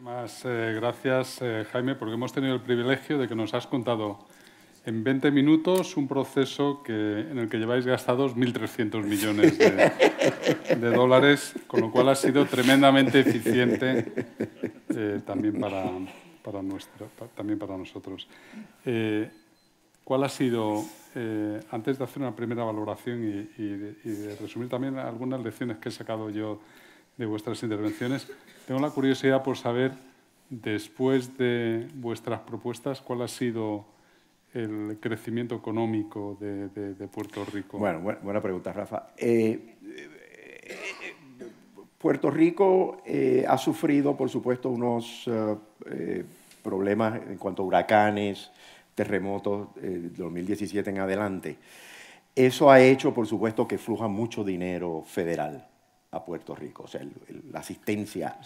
Muchas eh, gracias, eh, Jaime, porque hemos tenido el privilegio de que nos has contado en 20 minutos un proceso en el que lleváis gastados 1.300 millones de, dólares, con lo cual ha sido tremendamente eficiente eh, también, para, también para nosotros. ¿Cuál ha sido eh, antes de hacer una primera valoración y, de, resumir también algunas lecciones que he sacado yo de vuestras intervenciones, tengo la curiosidad por saber, después de vuestras propuestas, cuál ha sido el crecimiento económico de, Puerto Rico. Bueno, buena, pregunta, Rafa. Eh, eh, Puerto Rico ha sufrido, por supuesto, unos problemas en cuanto a huracanes, terremotos eh, 2017 en adelante. Eso ha hecho, por supuesto, que fluja mucho dinero federal a Puerto Rico, o sea, la asistencia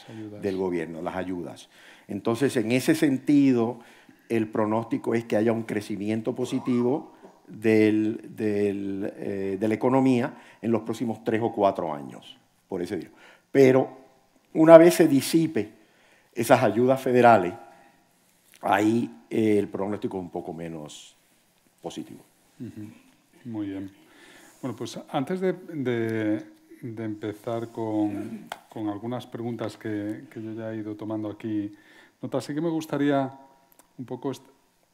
del gobierno, las ayudas. Entonces, en ese sentido, el pronóstico es que haya un crecimiento positivo eh, de la economía en los próximos tres o cuatro años, por ese día. Pero una vez se disipe esas ayudas federales, ahí el pronóstico un poco menos positivo. Muy bien. Bueno, pues antes de, empezar con, algunas preguntas que, yo ya he ido tomando aquí, nota, sí que me gustaría un poco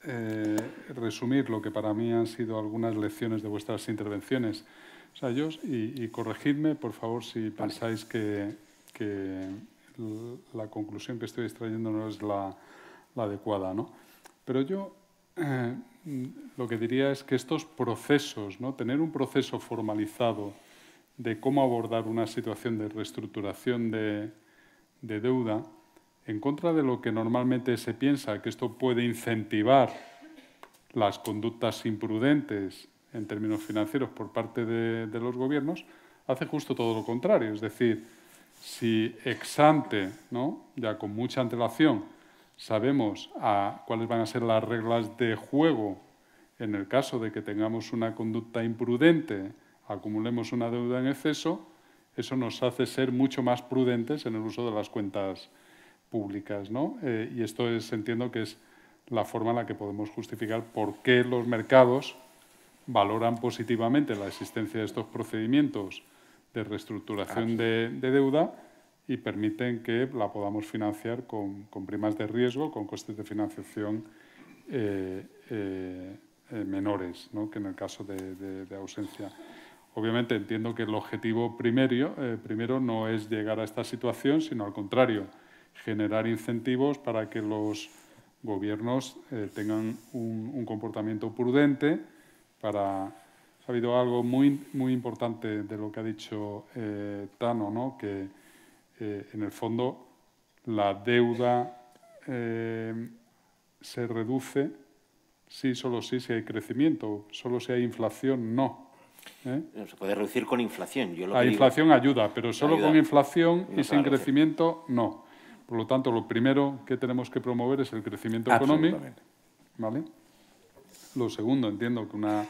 eh, resumir lo que para mí han sido algunas lecciones de vuestras intervenciones. O sea, y, y, corregidme, por favor, si pensáis que, la conclusión que estoy extrayendo no es la, la adecuada. ¿no? Pero yo eh, lo que diría es que estos procesos, ¿no? tener un proceso formalizado de cómo abordar una situación de reestructuración de, deuda, en contra de lo que normalmente se piensa, que esto puede incentivar las conductas imprudentes en términos financieros por parte de, los gobiernos, hace justo todo lo contrario. Es decir, si ex ante, ¿no? ya con mucha antelación, sabemos cuáles van a ser las reglas de juego en el caso de que tengamos una conducta imprudente, acumulemos una deuda en exceso, eso nos hace ser mucho más prudentes en el uso de las cuentas públicas. ¿no? Eh, y esto es, entiendo que es la forma en la que podemos justificar por qué los mercados valoran positivamente la existencia de estos procedimientos de reestructuración de deuda y permiten que la podamos financiar con, primas de riesgo, con costes de financiación eh, eh, eh, menores que en el caso de, ausencia. Obviamente entiendo que el objetivo primero no es llegar a esta situación, sino al contrario, generar incentivos para que los gobiernos tengan un, comportamiento prudente para... Ha habido algo muy, muy importante de lo que ha dicho Tano, ¿no? que eh, en el fondo la deuda eh, se reduce sí, solo sí, si hay crecimiento, solo si hay inflación, no. ¿eh? Se puede reducir con inflación. la inflación ayuda, pero solo con inflación y, sin crecimiento, no. Por lo tanto, lo primero que tenemos que promover es el crecimiento económico. Lo segundo, entiendo que una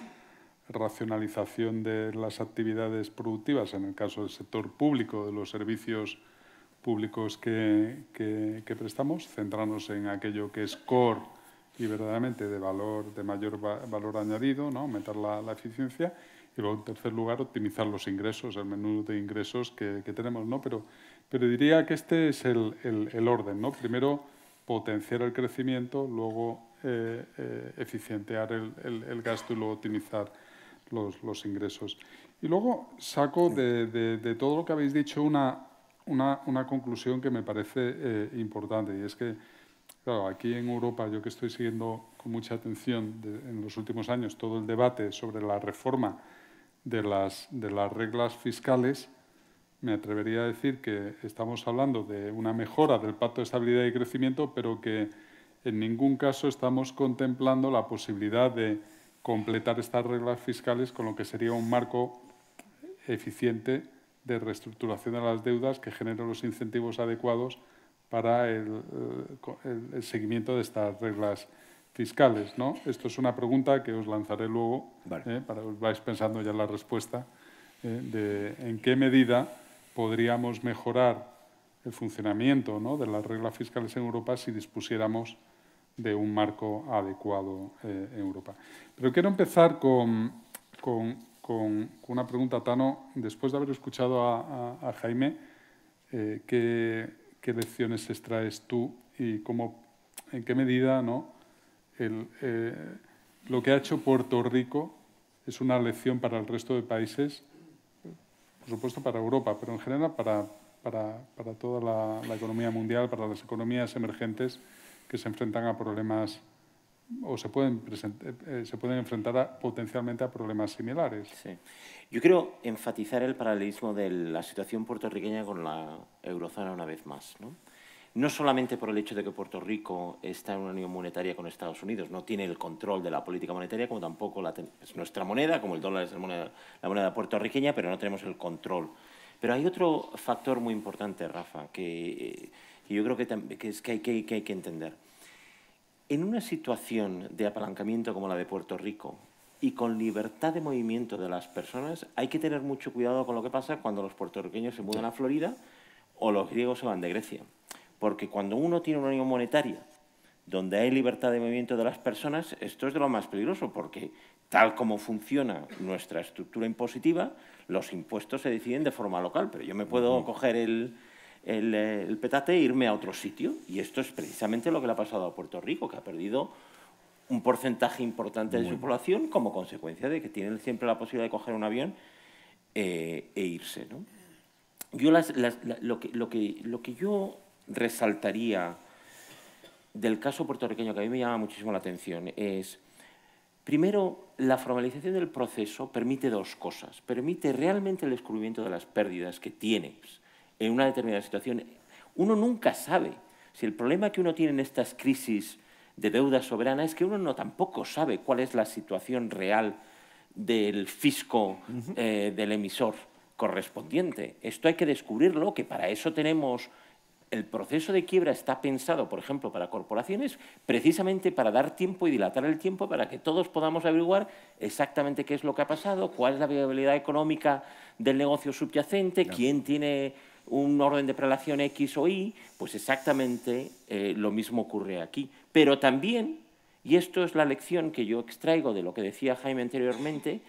racionalización de las actividades productivas, en el caso del sector público, de los servicios públicos que, que, prestamos, centrarnos en aquello que es core y verdaderamente de valor, de mayor valor añadido, ¿no? aumentar la, la, eficiencia. Y luego, en tercer lugar, optimizar los ingresos, el menú de ingresos que, que tenemos. ¿no? Pero, pero diría que este es el, el, orden. ¿no? Primero, potenciar el crecimiento, luego eh, eh eficientear el, el, gasto y luego optimizar los, los ingresos. Y luego saco de, de, todo lo que habéis dicho una, una, conclusión que me parece eh, importante y es que, aquí en Europa, yo que estoy siguiendo con mucha atención en los últimos años todo el debate sobre la reforma de las, de las reglas fiscales, me atrevería a decir que estamos hablando de una mejora del Pacto de Estabilidad y Crecimiento, pero que en ningún caso estamos contemplando la posibilidad de completar estas reglas fiscales con lo que sería un marco eficiente de reestructuración de las deudas que generen los incentivos adecuados para eh, el, seguimiento de estas reglas fiscales. ¿no? Esto es una pregunta que os lanzaré luego, para eh, para os vais pensando ya la respuesta, ¿eh? de en qué medida podríamos mejorar el funcionamiento ¿no? de las reglas fiscales en Europa si dispusiéramos de un marco adecuado eh, en Europa. Pero quiero empezar con, con con, una pregunta, Tano. Después de haber escuchado a, Jaime, eh, ¿qué, lecciones extraes tú y cómo, en qué medida ¿no? Eh, lo que ha hecho Puerto Rico es una lección para el resto de países, por supuesto para Europa, pero en general para, para, toda la, la, economía mundial, para las economías emergentes que se enfrentan a problemas o se pueden, eh, eh, se pueden enfrentar potencialmente a problemas similares. Sí. Yo quiero enfatizar el paralelismo de la situación puertorriqueña con la eurozona una vez más. ¿no? no solamente por el hecho de que Puerto Rico está en una unión monetaria con Estados Unidos, no tiene el control de la política monetaria, como tampoco es pues, nuestra moneda, como el dólar es la moneda, puertorriqueña, pero no tenemos el control. Pero hay otro factor muy importante, Rafa, que, eh, yo creo que, es, que hay que entender. En una situación de apalancamiento como la de Puerto Rico y con libertad de movimiento de las personas, hay que tener mucho cuidado con lo que pasa cuando los puertorriqueños se mudan a Florida o los griegos se van de Grecia. Porque cuando uno tiene una unión monetaria donde hay libertad de movimiento de las personas, esto es de lo más peligroso, porque tal como funciona nuestra estructura impositiva, los impuestos se deciden de forma local. Pero yo me puedo coger el, eh, el, petate e irme a otro sitio. Y esto es precisamente lo que le ha pasado a Puerto Rico, que ha perdido un porcentaje importante de su población como consecuencia de que tienen siempre la posibilidad de coger un avión eh, e irse. Yo lo, que, lo, que, lo que yo resaltaría del caso puertorriqueño, que a mí me llama muchísimo la atención, es, primero, la formalización del proceso permite dos cosas. Permite realmente el descubrimiento de las pérdidas que tienes en una determinada situación. Uno nunca sabe si el problema que uno tiene en estas crisis de deuda soberana es que uno no tampoco sabe cuál es la situación real del fisco eh, del emisor correspondiente. Esto hay que descubrirlo, que para eso tenemos... El proceso de quiebra está pensado, por ejemplo, para corporaciones, precisamente para dar tiempo y dilatar el tiempo para que todos podamos averiguar exactamente qué es lo que ha pasado, cuál es la viabilidad económica del negocio subyacente, quién tiene un orden de prelación X o Y, pues exactamente eh, lo mismo ocurre aquí. Pero también, y esto es la lección que yo extraigo de lo que decía Jaime anteriormente,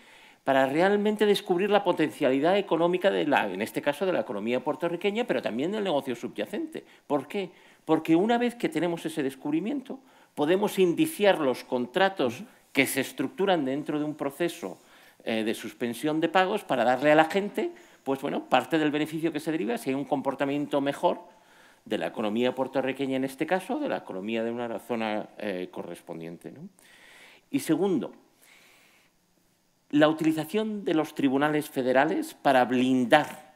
para realmente descubrir la potencialidad económica, de la, en este caso de la economía puertorriqueña, pero también del negocio subyacente. ¿Por qué? Porque una vez que tenemos ese descubrimiento, podemos indiciar los contratos que se estructuran dentro de un proceso eh, de suspensión de pagos para darle a la gente pues bueno, parte del beneficio que se deriva si hay un comportamiento mejor de la economía puertorriqueña en este caso, de la economía de una zona eh, correspondiente. Y segundo, la utilización de los tribunales federales para blindar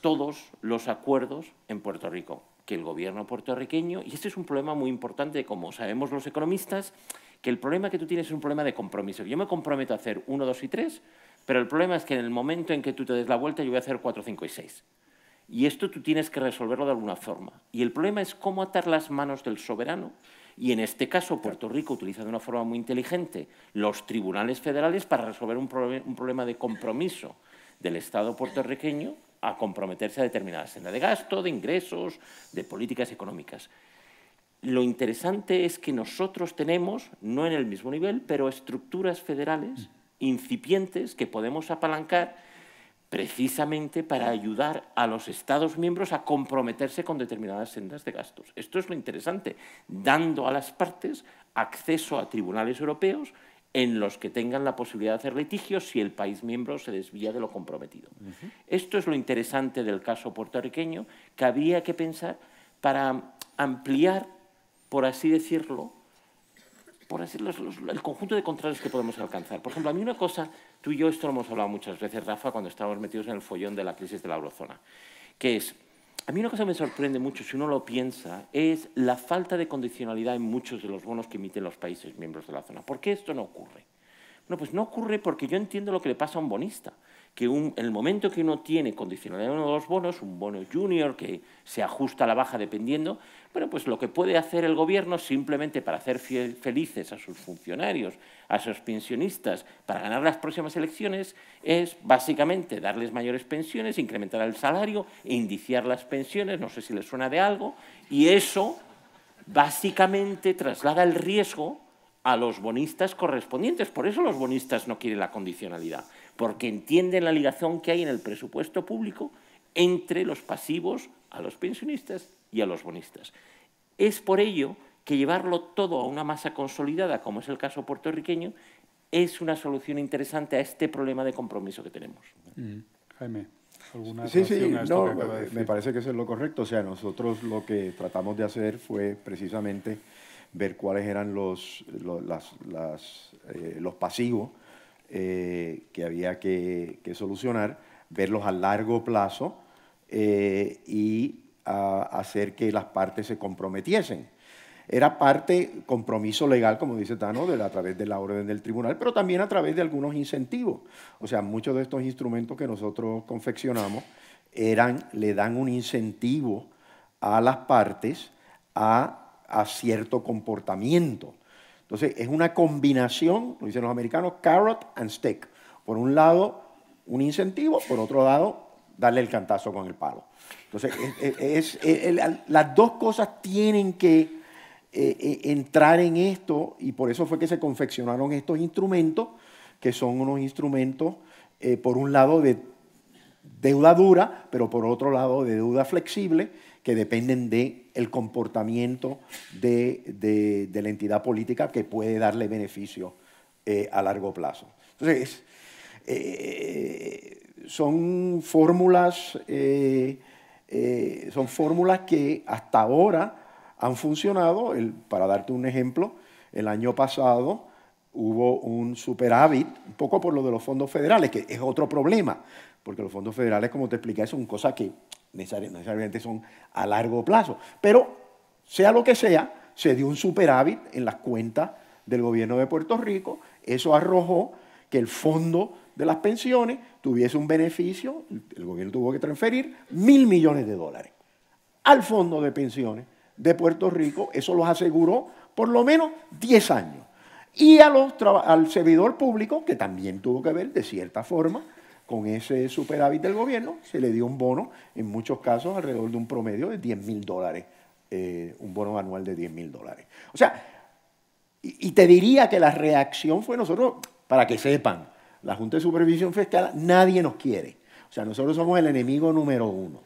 todos los acuerdos en Puerto Rico, que el gobierno puertorriqueño, y este es un problema muy importante, como sabemos los economistas, que el problema que tú tienes es un problema de compromiso. Yo me comprometo a hacer uno, dos y tres, pero el problema es que en el momento en que tú te des la vuelta, yo voy a hacer 4, 5 y 6. Y esto tú tienes que resolverlo de alguna forma. Y el problema es cómo atar las manos del soberano. Y en este caso, Puerto Rico utiliza de una forma muy inteligente los tribunales federales para resolver un, problema de compromiso del Estado puertorriqueño a comprometerse a determinadas senda de gasto, de ingresos, de políticas económicas. Lo interesante es que nosotros tenemos, no en el mismo nivel, pero estructuras federales mm incipientes que podemos apalancar precisamente para ayudar a los Estados miembros a comprometerse con determinadas sendas de gastos. Esto es lo interesante, dando a las partes acceso a tribunales europeos en los que tengan la posibilidad de hacer litigios si el país miembro se desvía de lo comprometido. Esto es lo interesante del caso puertorriqueño que habría que pensar para ampliar, por así decirlo, por el conjunto de contrarios que podemos alcanzar. Por ejemplo, a mí una cosa, tú y yo esto lo hemos hablado muchas veces, Rafa, cuando estábamos metidos en el follón de la crisis de la eurozona, que es, a mí una cosa me sorprende mucho, si uno lo piensa, es la falta de condicionalidad en muchos de los bonos que emiten los países miembros de la zona. ¿Por qué esto no ocurre? No, pues no ocurre porque yo entiendo lo que le pasa a un bonista que un, el momento que uno tiene condicionalidad de uno de los bonos, un bono junior que se ajusta a la baja dependiendo, bueno, pues lo que puede hacer el gobierno simplemente para hacer felices a sus funcionarios, a sus pensionistas, para ganar las próximas elecciones, es básicamente darles mayores pensiones, incrementar el salario, indiciar las pensiones, no sé si les suena de algo, y eso básicamente traslada el riesgo a los bonistas correspondientes. Por eso los bonistas no quieren la condicionalidad porque entienden la ligación que hay en el presupuesto público entre los pasivos a los pensionistas y a los bonistas. Es por ello que llevarlo todo a una masa consolidada, como es el caso puertorriqueño, es una solución interesante a este problema de compromiso que tenemos. Mm. Jaime. ¿Alguna sí, sí, me parece que es lo correcto. O sea, nosotros lo que tratamos de hacer fue precisamente ver cuáles eran los eh, pasivos eh, que había que, solucionar, verlos a largo plazo eh, y hacer que las partes se comprometiesen. Era parte compromiso legal, como dice Tano, de a través de la orden del tribunal, pero también a través de algunos incentivos. O sea, muchos de estos instrumentos que nosotros confeccionamos le dan un incentivo a las partes a cierto comportamiento. Entonces, es una combinación, lo dicen los americanos, carrot and stick. Por un lado, un incentivo, por otro lado, darle el cantazo con el palo. Entonces, las dos cosas tienen que eh, eh, entrar en esto y por eso fue que se confeccionaron estos instrumentos, que son unos instrumentos, eh, por un lado, de deuda dura, pero por otro lado, de deuda flexible que dependen del comportamiento de, la entidad política que puede darle beneficio eh, a largo plazo. Entonces, eh, son fórmulas eh, son fórmulas que hasta ahora han funcionado. El, para darte un ejemplo, el año pasado hubo un superávit, un poco por lo de los fondos federales, que es otro problema, porque los fondos federales, como te expliqué, son cosas que necesariamente son a largo plazo. Pero sea lo que sea, se dio un superávit en las cuentas del gobierno de Puerto Rico. Eso arrojó que el fondo de las pensiones tuviese un beneficio, el gobierno tuvo que transferir mil millones de dólares al fondo de pensiones de Puerto Rico, eso los aseguró por lo menos 10 años. Y al servidor público, que también tuvo que ver de cierta forma con ese superávit del gobierno se le dio un bono, en muchos casos alrededor de un promedio de 10 mil dólares, eh, un bono anual de 10 mil dólares. O sea, y, te diría que la reacción fue nosotros, para que sepan, la Junta de Supervisión Fiscal, nadie nos quiere. O sea, nosotros somos el enemigo número uno.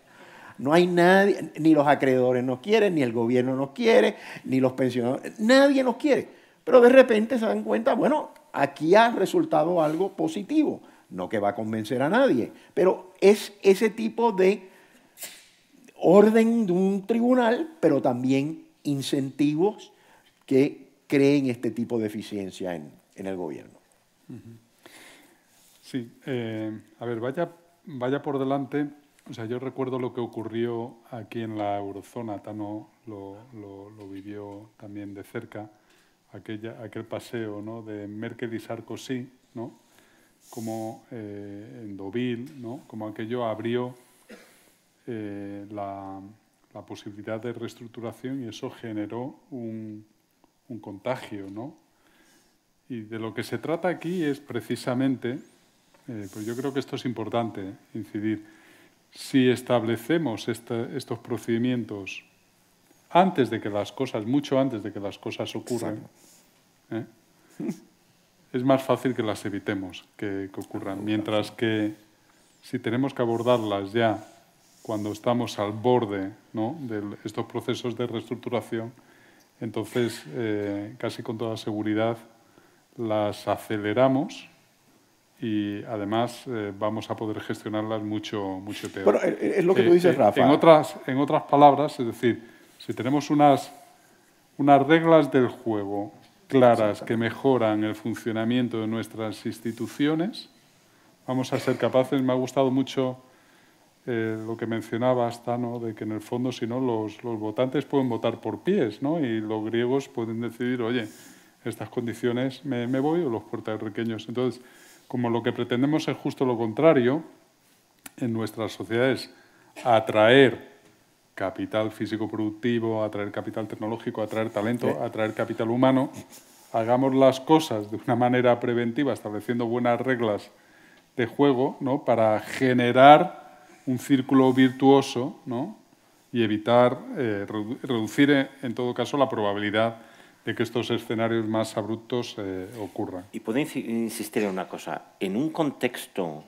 No hay nadie, ni los acreedores nos quieren, ni el gobierno nos quiere, ni los pensionados, nadie nos quiere. Pero de repente se dan cuenta, bueno, aquí ha resultado algo positivo. No que va a convencer a nadie, pero es ese tipo de orden de un tribunal, pero también incentivos que creen este tipo de eficiencia en, el gobierno. Sí, eh, a ver, vaya, vaya por delante. O sea, yo recuerdo lo que ocurrió aquí en la eurozona, Tano lo, vivió también de cerca, aquel paseo ¿no? de Merkel y Sarkozy, ¿no? como eh, en Deauville, ¿no? como aquello abrió eh, la, posibilidad de reestructuración y eso generó un, contagio. ¿no? Y de lo que se trata aquí es precisamente, eh, pues yo creo que esto es importante incidir, si establecemos este, estos procedimientos antes de que las cosas, mucho antes de que las cosas ocurran, ¿eh? es más fácil que las evitemos, que, ocurran. Mientras que si tenemos que abordarlas ya cuando estamos al borde de estos procesos de reestructuración, entonces eh, casi con toda seguridad las aceleramos y además eh, vamos a poder gestionarlas mucho, mucho peor. Eh, es lo que tú dices, Rafa. En otras, en otras palabras, es decir, si tenemos unas, unas reglas del juego claras que mejoran el funcionamiento de nuestras instituciones. Vamos a ser capaces, me ha gustado mucho eh, lo que mencionaba hasta de que en el fondo, si no, los, votantes pueden votar por pies, ¿no? Y los griegos pueden decidir, oye, estas condiciones me, me voy o los puertorriqueños. Entonces, como lo que pretendemos es justo lo contrario, en nuestras sociedades atraer capital físico productivo, atraer capital tecnológico, atraer talento, atraer capital humano. Hagamos las cosas de una manera preventiva, estableciendo buenas reglas de juego, ¿no? Para generar un círculo virtuoso, Y evitar, eh, reducir eh, en todo caso la probabilidad de que estos escenarios más abruptos eh, ocurran. Y puedo insistir en una cosa, en un contexto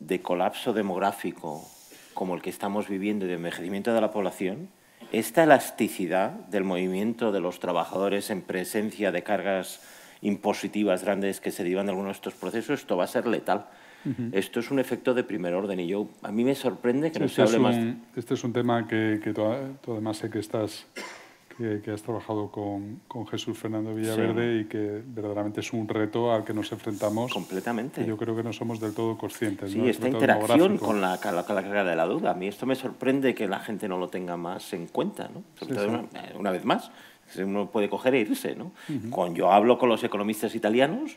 de colapso demográfico como el que estamos viviendo de envejecimiento de la población, esta elasticidad del movimiento de los trabajadores en presencia de cargas impositivas grandes que se derivan de algunos de estos procesos, esto va a ser letal. Esto es un efecto de primer orden y yo, a mí me sorprende que no se hable más. Este es un tema que, tú, además sé que estás que, has trabajado con, Jesús Fernando Villaverde y que verdaderamente es un reto al que nos enfrentamos. Completamente. yo creo que no somos del todo conscientes. Sí, esta interacción con la, con la, carga de la duda. A mí esto me sorprende que la gente no lo tenga más en cuenta, ¿no? una, vez más, uno puede coger e irse, ¿no? yo hablo con los economistas italianos.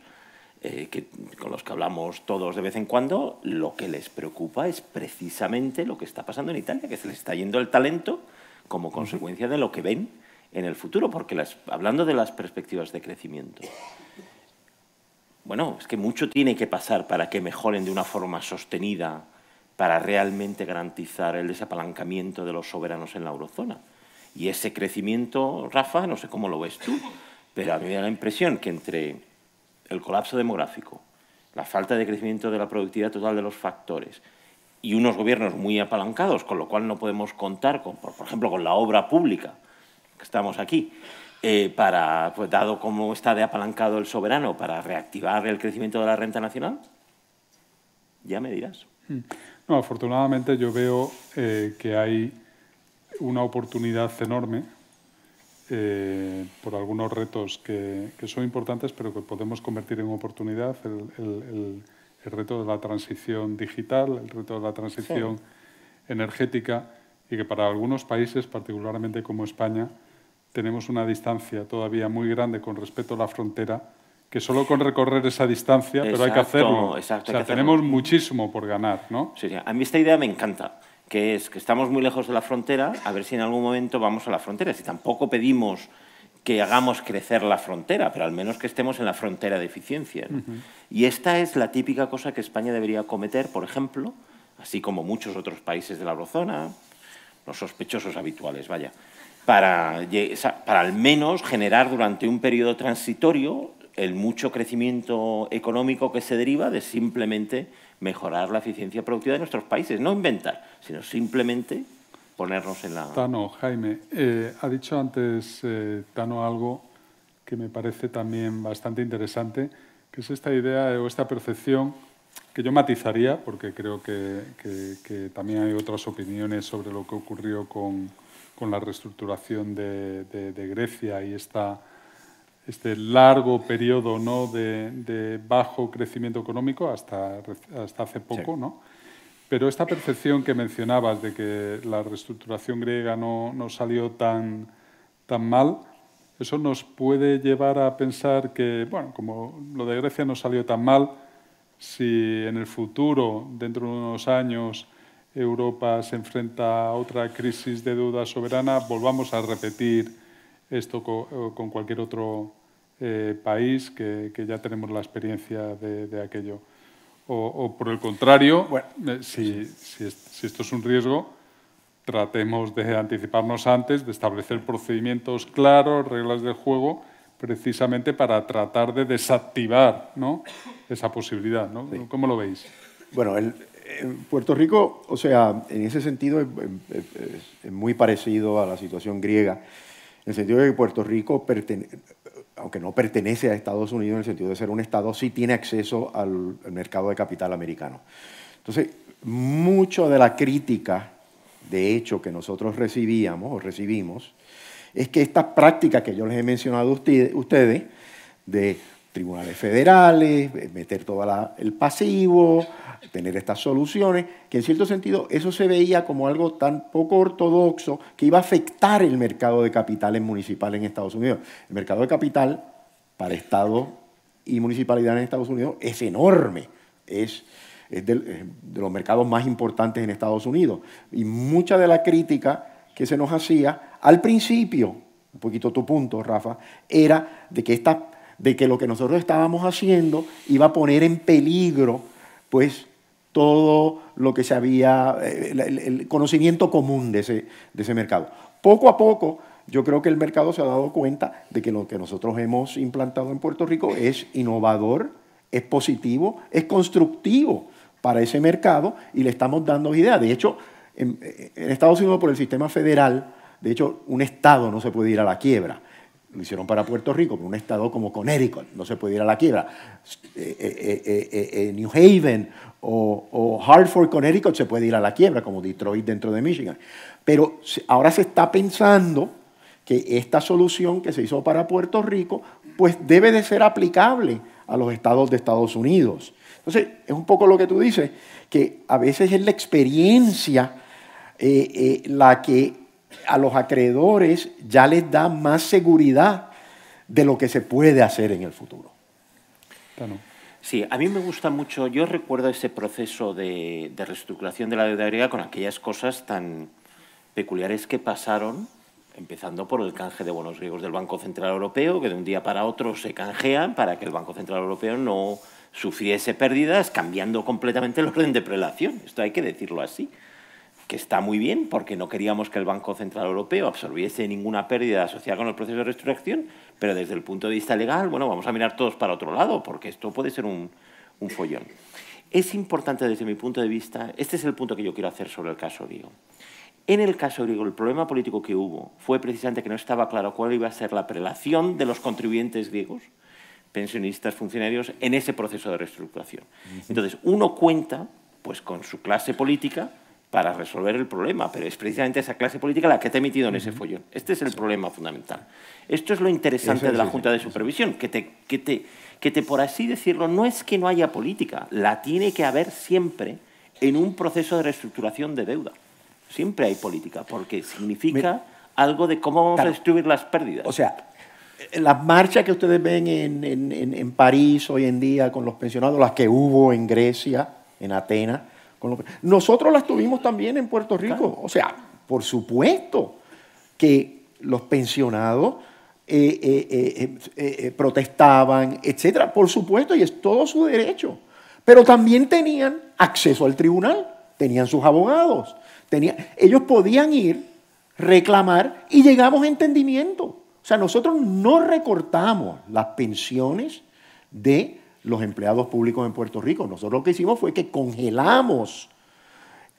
Eh, que, con los que hablamos todos de vez en cuando, lo que les preocupa es precisamente lo que está pasando en Italia, que se les está yendo el talento como consecuencia de lo que ven en el futuro, porque hablando de las perspectivas de crecimiento, bueno, es que mucho tiene que pasar para que mejoren de una forma sostenida, para realmente garantizar el desapalancamiento de los soberanos en la eurozona. Y ese crecimiento, Rafa, no sé cómo lo ves tú, pero a mí me da la impresión que entre el colapso demográfico, la falta de crecimiento de la productividad total de los factores y unos gobiernos muy apalancados, con lo cual no podemos contar, por ejemplo, con la obra pública, estamos aquí, eh, para, pues, dado cómo está de apalancado el soberano, para reactivar el crecimiento de la renta nacional? Ya me dirás. Mm. No, afortunadamente yo veo eh, que hay una oportunidad enorme eh, por algunos retos que, son importantes, pero que podemos convertir en oportunidad. El, reto de la transición digital, el reto de la transición energética, y que para algunos países, particularmente como España, tenemos una distancia todavía muy grande con respecto a la frontera, que solo con recorrer esa distancia, pero hay que hacerlo. o tenemos muchísimo por ganar, ¿no? Sí, a mí esta idea me encanta que es que estamos muy lejos de la frontera, a ver si en algún momento vamos a la frontera. Si tampoco pedimos que hagamos crecer la frontera, pero al menos que estemos en la frontera de eficiencia. Y esta es la típica cosa que España debería cometer, por ejemplo, así como muchos otros países de la eurozona, los sospechosos habituales, vaya, para, al menos generar durante un periodo transitorio el mucho crecimiento económico que se deriva de simplemente mejorar la eficiencia productiva de nuestros países. No inventar, sino simplemente ponernos en la... Tano, Jaime, eh, ha dicho antes eh, Tano algo que me parece también bastante interesante, que es esta idea o esta percepción que yo matizaría, porque creo que también hay otras opiniones sobre lo que ocurrió con, con la reestructuración de, Grecia y esta, este largo periodo ¿no? de, bajo crecimiento económico hasta, hasta hace poco. ¿no? Pero esta percepción que mencionabas de que la reestructuración griega no, salió tan, tan mal, eso nos puede llevar a pensar que, bueno, como lo de Grecia no salió tan mal, si en el futuro, dentro de unos años, Europa se enfrenta a otra crisis de deuda soberana, volvamos a repetir esto eh, con cualquier otro eh, país que, ya tenemos la experiencia de, aquello. O, por el contrario, bueno, eh, si, esto es un riesgo, tratemos de anticiparnos antes, de establecer procedimientos claros, reglas del juego, precisamente para tratar de desactivar ¿no? esa posibilidad. ¿Cómo lo veis? Bueno, el, en Puerto Rico, o sea, en ese sentido es, muy parecido a la situación griega, en el sentido de que Puerto Rico, aunque no pertenece a Estados Unidos en el sentido de ser un Estado, sí tiene acceso al, mercado de capital americano. Entonces, mucho de la crítica, de hecho, que nosotros recibíamos o recibimos, es que esta práctica que yo les he mencionado a ustedes, de tribunales federales, eh, meter todo el pasivo, tener estas soluciones, que en cierto sentido eso se veía como algo tan poco ortodoxo que iba a afectar el mercado de capitales municipales en Estados Unidos. El mercado de capital para Estado y municipalidad en Estados Unidos es enorme, es, de, eh, de los mercados más importantes en Estados Unidos. Y mucha de la crítica que se nos hacía al principio, un poquito tu punto, Rafa, era de que estas de que lo que nosotros estábamos haciendo iba a poner en peligro, pues, todo lo que se había, eh, el, conocimiento común de ese, mercado. Poco a poco, yo creo que el mercado se ha dado cuenta de que lo que nosotros hemos implantado en Puerto Rico es innovador, es positivo, es constructivo para ese mercado y le estamos dando idea De hecho, en Estados Unidos por el sistema federal, de hecho, un Estado no se puede ir a la quiebra lo hicieron para Puerto Rico, un estado como Connecticut no se puede ir a la quiebra. Eh, eh, eh, New Haven o, Hartford, Connecticut se puede ir a la quiebra, como Detroit dentro de Michigan. Pero ahora se está pensando que esta solución que se hizo para Puerto Rico, pues debe de ser aplicable a los estados de Estados Unidos. Entonces, es un poco lo que tú dices, que a veces es la experiencia la que a los acreedores ya les da más seguridad de lo que se puede hacer en el futuro. Sí, a mí me gusta mucho, yo recuerdo ese proceso de, reestructuración de la deuda griega con aquellas cosas tan peculiares que pasaron, empezando por el canje de bonos griegos del Banco Central Europeo, que de un día para otro se canjean para que el Banco Central Europeo no sufriese pérdidas, cambiando completamente el orden de prelación. Esto hay que decirlo así que está muy bien porque no queríamos que el Banco Central Europeo absorbiese ninguna pérdida asociada con el proceso de reestructuración, pero desde el punto de vista legal, bueno, vamos a mirar todos para otro lado porque esto puede ser un, un follón. Es importante desde mi punto de vista, este es el punto que yo quiero hacer sobre el caso griego. En el caso griego, el problema político que hubo fue precisamente que no estaba claro cuál iba a ser la prelación de los contribuyentes griegos, pensionistas, funcionarios, en ese proceso de reestructuración. Entonces, uno cuenta pues, con su clase política para resolver el problema, pero es precisamente esa clase política la que te ha metido en ese follón. Este es el problema fundamental. Esto es lo interesante de la Junta de Supervisión, que te, que, te, que te, por así decirlo, no es que no haya política, la tiene que haber siempre en un proceso de reestructuración de deuda. Siempre hay política, porque significa algo de cómo vamos a distribuir las pérdidas. O sea, las marchas que ustedes ven en, en París hoy en día con los pensionados, las que hubo en Grecia, en Atenas, nosotros las tuvimos también en Puerto Rico. O sea, por supuesto que los pensionados eh, eh, eh, protestaban, etcétera. Por supuesto, y es todo su derecho. Pero también tenían acceso al tribunal, tenían sus abogados. Tenían... Ellos podían ir, reclamar y llegamos a entendimiento. O sea, nosotros no recortamos las pensiones de los empleados públicos en Puerto Rico. Nosotros lo que hicimos fue que congelamos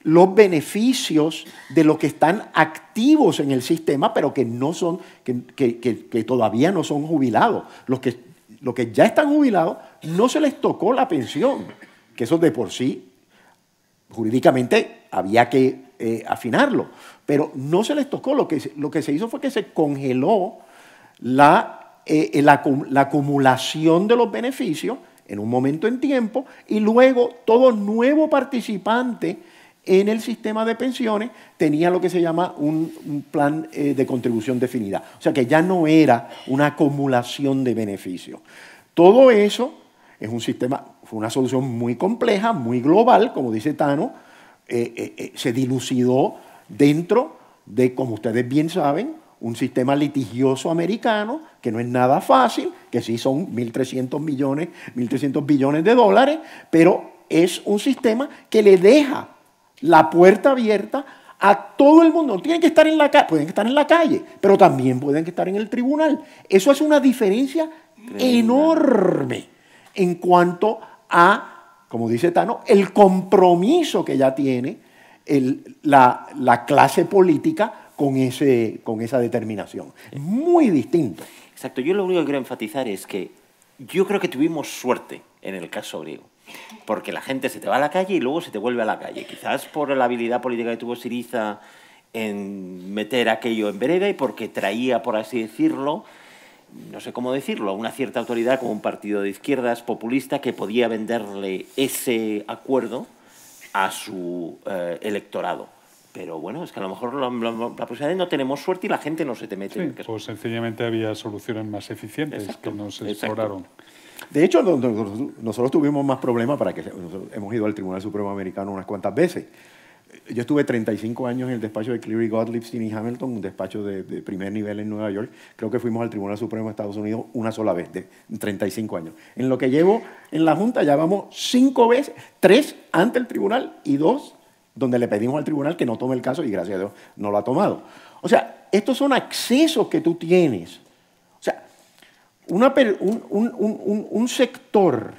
los beneficios de los que están activos en el sistema, pero que no son, que, todavía no son jubilados. Los que, que ya están jubilados no se les tocó la pensión, que eso de por sí, jurídicamente, había que eh, afinarlo. Pero no se les tocó. Lo que, lo que se hizo fue que se congeló la, eh, la acumulación de los beneficios en un momento en tiempo y luego todo nuevo participante en el sistema de pensiones tenía lo que se llama un, plan eh, de contribución definida. O sea que ya no era una acumulación de beneficios. Todo eso es un sistema, fue una solución muy compleja, muy global, como dice Tano, eh, eh, se dilucidó dentro de, como ustedes bien saben, un sistema litigioso americano, que no es nada fácil, que sí son 1.300 millones, 1.300 billones de dólares, pero es un sistema que le deja la puerta abierta a todo el mundo. Tienen que estar en la calle, pueden estar en la calle, pero también pueden estar en el tribunal. Eso es una diferencia enorme en cuanto a, como dice Tano, el compromiso que ya tiene la clase política con, ese, con esa determinación. Muy distinto. Exacto, yo lo único que quiero enfatizar es que yo creo que tuvimos suerte en el caso griego. Porque la gente se te va a la calle y luego se te vuelve a la calle. Quizás por la habilidad política que tuvo Siriza en meter aquello en vereda y porque traía, por así decirlo, no sé cómo decirlo, una cierta autoridad como un partido de izquierdas populista que podía venderle ese acuerdo a su eh, electorado. Pero bueno, es que a lo mejor la, posibilidad próxima no tenemos suerte y la gente no se te mete. Sí, pues sencillamente había soluciones más eficientes que no se exploraron. De hecho, nosotros tuvimos más problemas para que hemos ido al Tribunal Supremo Americano unas cuantas veces. Yo estuve 35 años en el despacho de Cleary Gottlieb, y Hamilton, un despacho de, de, primer nivel en Nueva York. Creo que fuimos al Tribunal Supremo de Estados Unidos una sola vez, de 35 años. En lo que llevo en la Junta ya vamos cinco veces, tres ante el tribunal y dos donde le pedimos al tribunal que no tome el caso y gracias a Dios no lo ha tomado. O sea, estos son accesos que tú tienes. O sea, un, un sector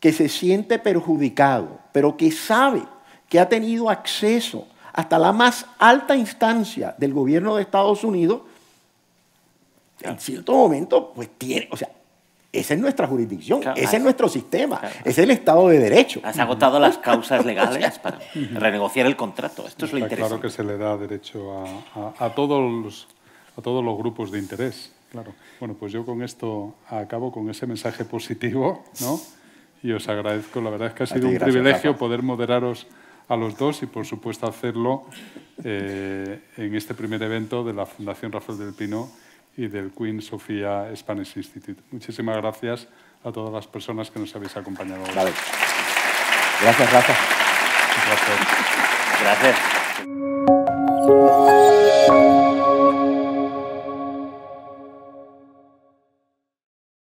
que se siente perjudicado, pero que sabe que ha tenido acceso hasta la más alta instancia del gobierno de Estados Unidos, en cierto momento, pues tiene, o sea, esa es nuestra jurisdicción, ese es nuestro sistema, es el Estado de Derecho. Has agotado las causas legales para renegociar el contrato. Esto es lo interesante. Claro que se le da derecho a, todos los, a todos los grupos de interés. Claro. Bueno, pues yo con esto acabo con ese mensaje positivo, ¿no? Y os agradezco, la verdad es que ha sido un privilegio poder moderaros a los dos y, por supuesto, hacerlo eh, en este primer evento de la Fundación Rafael del Pino y del Queen Sofia Spanish Institute. Muchísimas gracias a todas las personas que nos habéis acompañado hoy. Gracias, Gracias. Gracias.